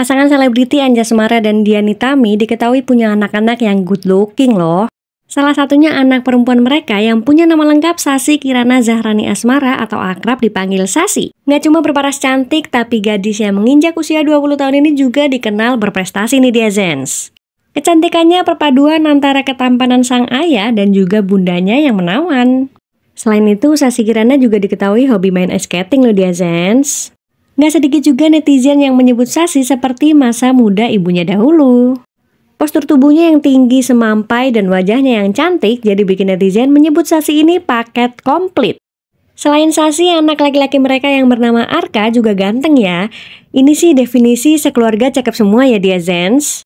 Pasangan selebriti Anja Semara dan Diani Tami diketahui punya anak-anak yang good looking loh. Salah satunya anak perempuan mereka yang punya nama lengkap Sasi Kirana Zahrani Asmara atau akrab dipanggil Sasi. Nggak cuma berparas cantik, tapi gadis yang menginjak usia 20 tahun ini juga dikenal berprestasi nih dia Zens. Kecantikannya perpaduan antara ketampanan sang ayah dan juga bundanya yang menawan. Selain itu, Sasi Kirana juga diketahui hobi main ice skating loh dia Zens. Gak sedikit juga netizen yang menyebut Sasi seperti masa muda ibunya dahulu. Postur tubuhnya yang tinggi semampai dan wajahnya yang cantik jadi bikin netizen menyebut Sasi ini paket komplit. Selain Sasi, anak laki-laki mereka yang bernama Arka juga ganteng ya. Ini sih definisi sekeluarga cakep semua ya dia Zens.